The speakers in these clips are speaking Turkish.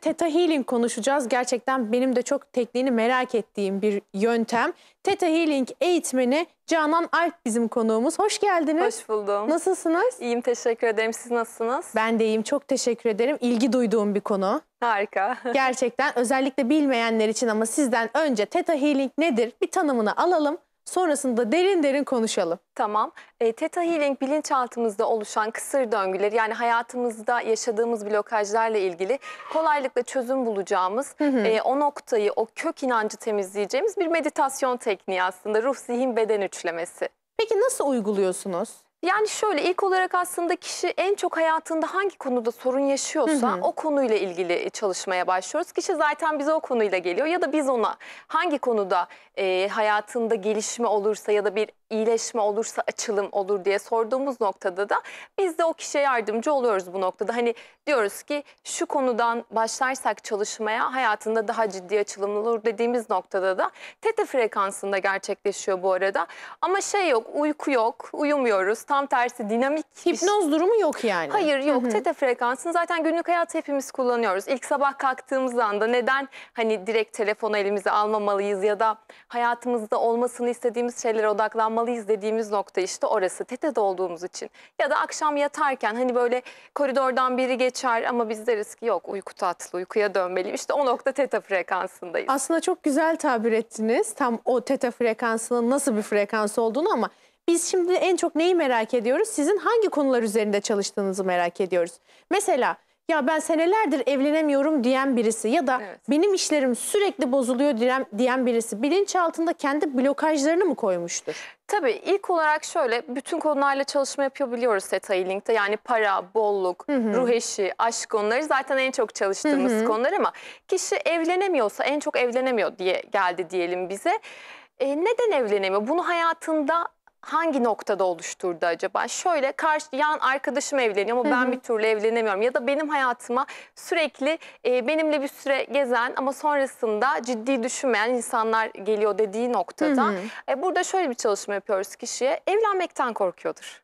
Teta Healing konuşacağız. Gerçekten benim de çok tekniğini merak ettiğim bir yöntem. Teta Healing eğitmeni Canan Alp bizim konuğumuz. Hoş geldiniz. Hoş buldum. Nasılsınız? İyiyim teşekkür ederim. Siz nasılsınız? Ben de iyiyim. Çok teşekkür ederim. İlgi duyduğum bir konu. Harika. Gerçekten özellikle bilmeyenler için ama sizden önce Teta Healing nedir? Bir tanımını alalım. Sonrasında derin derin konuşalım. Tamam. E, Theta Healing bilinçaltımızda oluşan kısır döngüleri yani hayatımızda yaşadığımız blokajlarla ilgili kolaylıkla çözüm bulacağımız, hı hı. E, o noktayı, o kök inancı temizleyeceğimiz bir meditasyon tekniği aslında. Ruh, zihin, beden üçlemesi. Peki nasıl uyguluyorsunuz? Yani şöyle ilk olarak aslında kişi en çok hayatında hangi konuda sorun yaşıyorsa Hı hı. o konuyla ilgili e, çalışmaya başlıyoruz. Kişi zaten bize o konuyla geliyor ya da biz ona hangi konuda e, hayatında gelişme olursa ya da bir iyileşme olursa açılım olur diye sorduğumuz noktada da biz de o kişiye yardımcı oluyoruz bu noktada. Hani diyoruz ki şu konudan başlarsak çalışmaya hayatında daha ciddi açılım olur dediğimiz noktada da teta frekansında gerçekleşiyor bu arada. Ama şey yok uyku yok uyumuyoruz tam tersi dinamik. Hipnoz iş... durumu yok yani. Hayır yok Hı frekansını zaten günlük hayatı hepimiz kullanıyoruz. İlk sabah kalktığımız anda neden hani direkt telefonu elimize almamalıyız ya da hayatımızda olmasını istediğimiz şeylere odaklanmalıyız olmalıyız dediğimiz nokta işte orası. TETE'de olduğumuz için. Ya da akşam yatarken hani böyle koridordan biri geçer ama biz deriz ki yok uyku tatlı, uykuya dönmeliyim. İşte o nokta TETE frekansındayız. Aslında çok güzel tabir ettiniz. Tam o TETE frekansının nasıl bir frekans olduğunu ama biz şimdi en çok neyi merak ediyoruz? Sizin hangi konular üzerinde çalıştığınızı merak ediyoruz. Mesela ya ben senelerdir evlenemiyorum diyen birisi ya da evet. benim işlerim sürekli bozuluyor diyen, diyen birisi bilinçaltında kendi blokajlarını mı koymuştur? Tabii ilk olarak şöyle bütün konularla çalışma yapabiliyoruz Theta Healing'de. Yani para, bolluk, hı hı. ruh eşi, aşk konuları zaten en çok çalıştığımız hı hı. konular ama kişi evlenemiyorsa en çok evlenemiyor diye geldi diyelim bize. E, neden evlenemiyor? Bunu hayatında hangi noktada oluşturdu acaba? Şöyle karşı yan arkadaşım evleniyor ama ben bir türlü evlenemiyorum. Ya da benim hayatıma sürekli e, benimle bir süre gezen ama sonrasında ciddi düşünmeyen insanlar geliyor dediği noktada. Hı -hı. E, burada şöyle bir çalışma yapıyoruz kişiye. Evlenmekten korkuyordur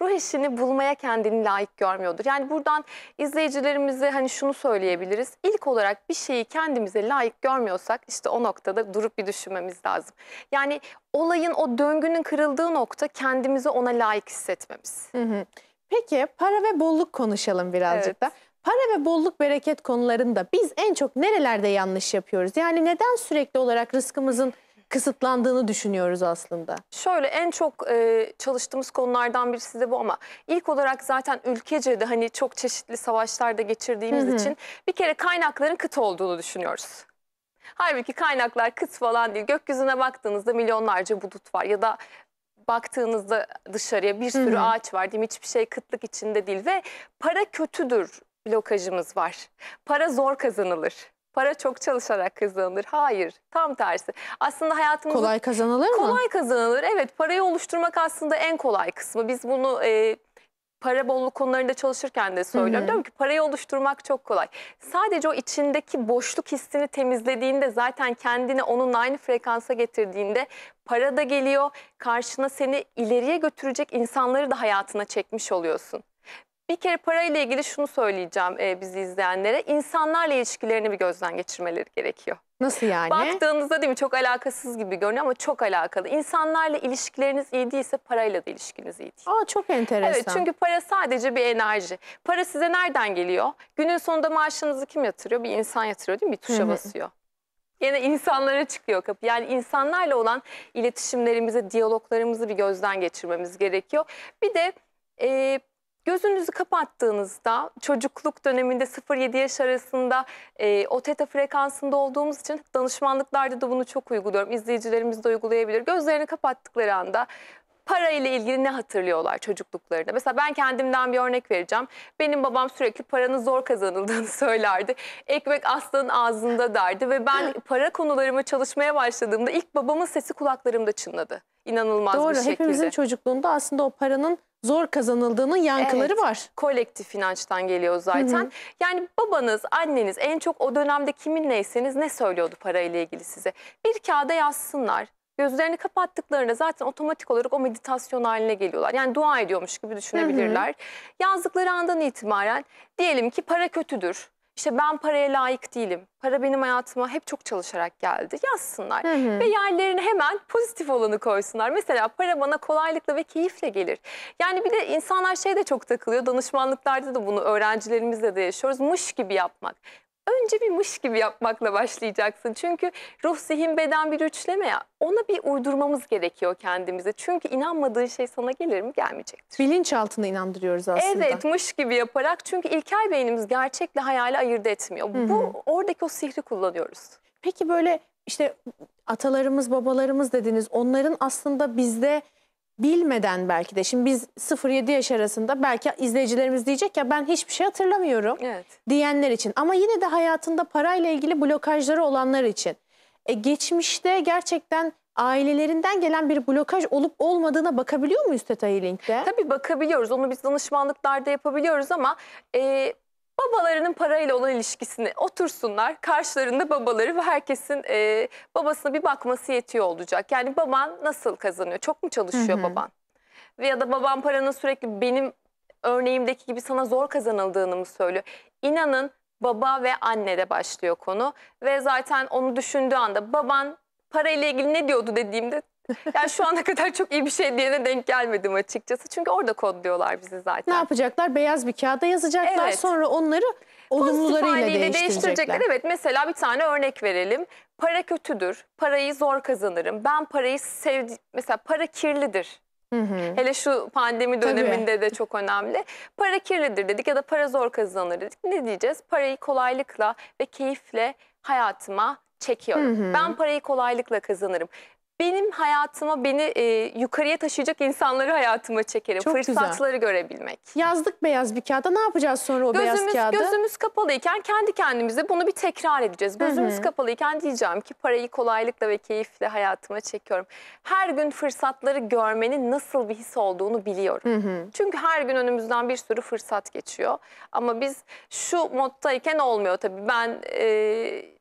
ruh eşini bulmaya kendini layık görmüyordur. Yani buradan izleyicilerimize hani şunu söyleyebiliriz. İlk olarak bir şeyi kendimize layık görmüyorsak işte o noktada durup bir düşünmemiz lazım. Yani olayın o döngünün kırıldığı nokta kendimizi ona layık hissetmemiz. Hı hı. Peki para ve bolluk konuşalım birazcık evet. da. Para ve bolluk bereket konularında biz en çok nerelerde yanlış yapıyoruz? Yani neden sürekli olarak rızkımızın kısıtlandığını düşünüyoruz aslında. Şöyle en çok e, çalıştığımız konulardan birisi de bu ama ilk olarak zaten ülkece de hani çok çeşitli savaşlarda geçirdiğimiz Hı -hı. için bir kere kaynakların kıt olduğunu düşünüyoruz. Halbuki kaynaklar kıt falan değil. Gökyüzüne baktığınızda milyonlarca bulut var ya da baktığınızda dışarıya bir sürü Hı -hı. ağaç var değil mi? Hiçbir şey kıtlık içinde değil ve para kötüdür blokajımız var. Para zor kazanılır para çok çalışarak kazanılır. Hayır, tam tersi. Aslında hayatımızda... Kolay kazanılır kolay mı? Kolay kazanılır, evet. Parayı oluşturmak aslında en kolay kısmı. Biz bunu... E, para bolluk konularında çalışırken de söylüyorum. Hı Diyorum ki parayı oluşturmak çok kolay. Sadece o içindeki boşluk hissini temizlediğinde zaten kendini onun aynı frekansa getirdiğinde para da geliyor. Karşına seni ileriye götürecek insanları da hayatına çekmiş oluyorsun. Bir kere parayla ilgili şunu söyleyeceğim e, bizi izleyenlere. İnsanlarla ilişkilerini bir gözden geçirmeleri gerekiyor. Nasıl yani? Baktığınızda değil mi çok alakasız gibi görünüyor ama çok alakalı. İnsanlarla ilişkileriniz iyi değilse parayla da ilişkiniz iyi değil. Aa çok enteresan. Evet çünkü para sadece bir enerji. Para size nereden geliyor? Günün sonunda maaşınızı kim yatırıyor? Bir insan yatırıyor değil mi? Bir tuşa basıyor. Yine insanlara çıkıyor kapı. Yani insanlarla olan iletişimlerimizi, diyaloglarımızı bir gözden geçirmemiz gerekiyor. Bir de e, Gözünüzü kapattığınızda çocukluk döneminde 0-7 yaş arasında e, o teta frekansında olduğumuz için danışmanlıklarda da bunu çok uyguluyorum. İzleyicilerimiz de uygulayabilir. Gözlerini kapattıkları anda para ile ilgili ne hatırlıyorlar çocukluklarında? Mesela ben kendimden bir örnek vereceğim. Benim babam sürekli paranın zor kazanıldığını söylerdi. Ekmek aslanın ağzında derdi ve ben para konularıma çalışmaya başladığımda ilk babamın sesi kulaklarımda çınladı. İnanılmaz Doğru, bir şekilde. Doğru hepimizin çocukluğunda aslında o paranın zor kazanıldığının yankıları evet, var. Kolektif inançtan geliyor zaten. Hı hı. Yani babanız, anneniz en çok o dönemde kiminleyseniz ne söylüyordu parayla ilgili size? Bir kağıda yazsınlar. Gözlerini kapattıklarında zaten otomatik olarak o meditasyon haline geliyorlar. Yani dua ediyormuş gibi düşünebilirler. Hı hı. Yazdıkları andan itibaren diyelim ki para kötüdür işte ben paraya layık değilim. Para benim hayatıma hep çok çalışarak geldi. Yazsınlar hı hı. ve yerlerine hemen pozitif olanı koysunlar. Mesela para bana kolaylıkla ve keyifle gelir. Yani bir de insanlar şey de çok takılıyor. Danışmanlıklarda da bunu öğrencilerimizle de yaşıyoruz. Mış gibi yapmak önce bir mış gibi yapmakla başlayacaksın. Çünkü ruh, zihin, beden bir üçleme ya. Ona bir uydurmamız gerekiyor kendimize. Çünkü inanmadığın şey sana gelir mi gelmeyecektir. Bilinçaltına inandırıyoruz aslında. Evet mış gibi yaparak. Çünkü ilkel beynimiz gerçekle hayali ayırt etmiyor. Hı -hı. Bu oradaki o sihri kullanıyoruz. Peki böyle işte atalarımız, babalarımız dediniz. Onların aslında bizde bilmeden belki de şimdi biz 0-7 yaş arasında belki izleyicilerimiz diyecek ya ben hiçbir şey hatırlamıyorum evet. diyenler için ama yine de hayatında parayla ilgili blokajları olanlar için e, geçmişte gerçekten ailelerinden gelen bir blokaj olup olmadığına bakabiliyor muyuz Teta Healing'de? Tabii bakabiliyoruz. Onu biz danışmanlıklarda yapabiliyoruz ama e, babalarının parayla olan ilişkisini otursunlar. Karşılarında babaları ve herkesin e, babasına bir bakması yetiyor olacak. Yani baban nasıl kazanıyor? Çok mu çalışıyor Hı -hı. baban? Ya da baban paranın sürekli benim örneğimdeki gibi sana zor kazanıldığını mı söylüyor? İnanın baba ve anne de başlıyor konu. Ve zaten onu düşündüğü anda baban parayla ilgili ne diyordu dediğimde yani şu ana kadar çok iyi bir şey diyene denk gelmedim açıkçası. Çünkü orada kodluyorlar bizi zaten. Ne yapacaklar? Beyaz bir kağıda yazacaklar. Evet. Sonra onları olumlularıyla değiştirecekler. değiştirecekler. Evet mesela bir tane örnek verelim. Para kötüdür. Parayı zor kazanırım. Ben parayı sevdi mesela para kirlidir. Hı hı. Hele şu pandemi döneminde Tabii. de çok önemli. Para kirlidir dedik ya da para zor kazanılır dedik. Ne diyeceğiz? Parayı kolaylıkla ve keyifle hayatıma çekiyorum. Hı hı. Ben parayı kolaylıkla kazanırım benim hayatıma beni e, yukarıya taşıyacak insanları hayatıma çekerim. Çok Fırsatları güzel. görebilmek. Yazdık beyaz bir kağıda ne yapacağız sonra o gözümüz, beyaz kağıda? Gözümüz kapalıyken kendi kendimize bunu bir tekrar edeceğiz. Gözümüz Hı -hı. kapalıyken diyeceğim ki parayı kolaylıkla ve keyifle hayatıma çekiyorum. Her gün fırsatları görmenin nasıl bir his olduğunu biliyorum. Hı -hı. Çünkü her gün önümüzden bir sürü fırsat geçiyor. Ama biz şu moddayken olmuyor tabii. Ben... E,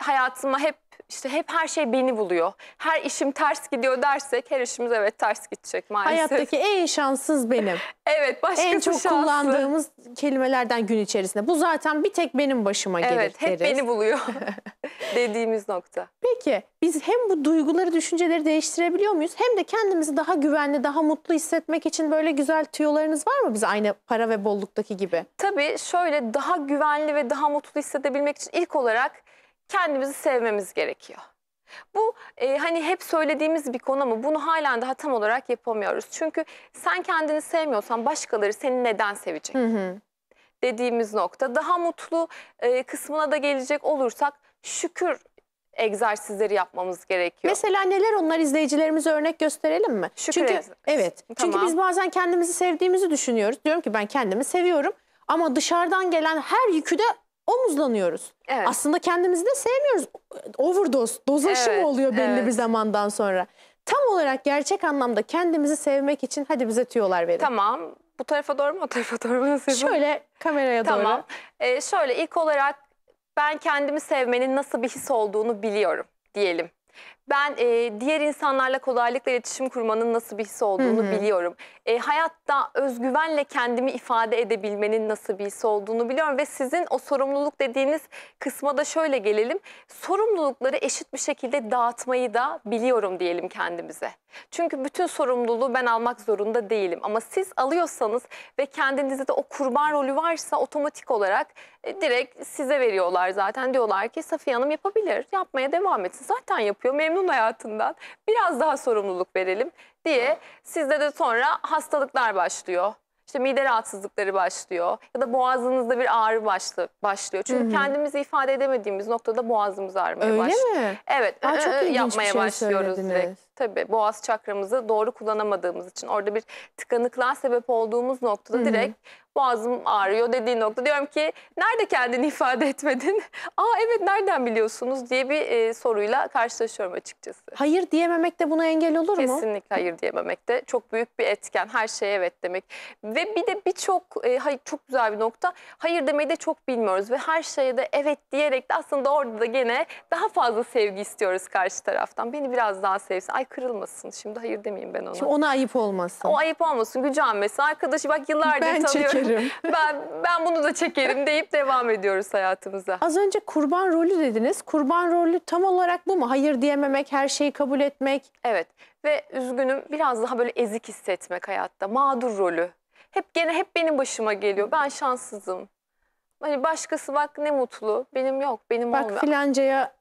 hayatıma hep işte hep her şey beni buluyor. Her işim ters gidiyor dersek her işimiz evet ters gidecek maalesef. Hayattaki en şanssız benim. evet başkası En çok şanslı. kullandığımız kelimelerden gün içerisinde. Bu zaten bir tek benim başıma evet, gelir Evet hep deriz. beni buluyor dediğimiz nokta. Peki biz hem bu duyguları düşünceleri değiştirebiliyor muyuz? Hem de kendimizi daha güvenli daha mutlu hissetmek için böyle güzel tüyolarınız var mı biz aynı para ve bolluktaki gibi? Tabii şöyle daha güvenli ve daha mutlu hissedebilmek için ilk olarak kendimizi sevmemiz gerekiyor. Bu e, hani hep söylediğimiz bir konu ama bunu halen daha tam olarak yapamıyoruz. Çünkü sen kendini sevmiyorsan başkaları seni neden sevecek? Hı hı. Dediğimiz nokta daha mutlu e, kısmına da gelecek olursak şükür egzersizleri yapmamız gerekiyor. Mesela neler onlar izleyicilerimize örnek gösterelim mi? Şükür Çünkü evet. Tamam. Çünkü biz bazen kendimizi sevdiğimizi düşünüyoruz. Diyorum ki ben kendimi seviyorum ama dışarıdan gelen her yükü de omuzlanıyoruz. Evet. Aslında kendimizi de sevmiyoruz. Overdose, doz aşımı evet, oluyor belli evet. bir zamandan sonra. Tam olarak gerçek anlamda kendimizi sevmek için hadi bize tüyolar verin. Tamam. Bu tarafa doğru mu o tarafa doğru mu? Nasıl şöyle kameraya tamam. doğru. Tamam. Ee, şöyle ilk olarak ben kendimi sevmenin nasıl bir his olduğunu biliyorum diyelim ben e, diğer insanlarla kolaylıkla iletişim kurmanın nasıl bir his olduğunu Hı -hı. biliyorum. E, hayatta özgüvenle kendimi ifade edebilmenin nasıl bir his olduğunu biliyorum. Ve sizin o sorumluluk dediğiniz kısma da şöyle gelelim. Sorumlulukları eşit bir şekilde dağıtmayı da biliyorum diyelim kendimize. Çünkü bütün sorumluluğu ben almak zorunda değilim. Ama siz alıyorsanız ve kendinizde de o kurban rolü varsa otomatik olarak e, direkt size veriyorlar zaten. Diyorlar ki Safiye Hanım yapabilir, yapmaya devam etsin. Zaten yapıyor, memnun memnun hayatından biraz daha sorumluluk verelim diye sizde de sonra hastalıklar başlıyor. İşte mide rahatsızlıkları başlıyor ya da boğazınızda bir ağrı başlı, başlıyor. Çünkü Hı -hı. kendimizi ifade edemediğimiz noktada boğazımız ağrımaya Öyle başlıyor. mi? Evet, Aa, e, çok e, yapmaya şey başlıyoruz söylediniz. direkt. Tabii boğaz çakramızı doğru kullanamadığımız için orada bir tıkanıklığa sebep olduğumuz noktada Hı-hı. direkt boğazım ağrıyor dediği nokta diyorum ki nerede kendini ifade etmedin? Aa evet nereden biliyorsunuz diye bir e, soruyla karşılaşıyorum açıkçası. Hayır diyememek de buna engel olur Kesinlikle mu? Kesinlikle hayır diyememek de çok büyük bir etken. Her şeye evet demek. Ve bir de birçok e, hayır çok güzel bir nokta. Hayır demeyi de çok bilmiyoruz ve her şeye de evet diyerek de aslında orada da gene daha fazla sevgi istiyoruz karşı taraftan. Beni biraz daha sevsin. Ay ay kırılmasın. Şimdi hayır demeyeyim ben ona. Şimdi ona ayıp olmasın. O ayıp olmasın. Gücenmesi. Arkadaşı bak yıllardır ben tanıyorum. Çekerim. ben ben bunu da çekerim deyip devam ediyoruz hayatımıza. Az önce kurban rolü dediniz. Kurban rolü tam olarak bu mu? Hayır diyememek, her şeyi kabul etmek. Evet. Ve üzgünüm biraz daha böyle ezik hissetmek hayatta. Mağdur rolü. Hep gene hep benim başıma geliyor. Ben şanssızım. Hani başkası bak ne mutlu. Benim yok, benim bak, olmuyor. Bak filancaya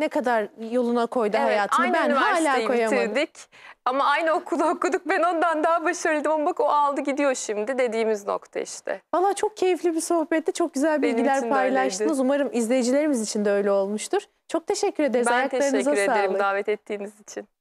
ne kadar yoluna koydu evet, hayatını. Aynı ben hala koyamadım. Bitirdik. Ama aynı okulu okuduk. Ben ondan daha başarılıydım ama bak o aldı gidiyor şimdi dediğimiz nokta işte. Valla çok keyifli bir sohbetti. Çok güzel bilgiler paylaştınız. Umarım izleyicilerimiz için de öyle olmuştur. Çok teşekkür ederiz. Ben teşekkür ederim sağlık. davet ettiğiniz için.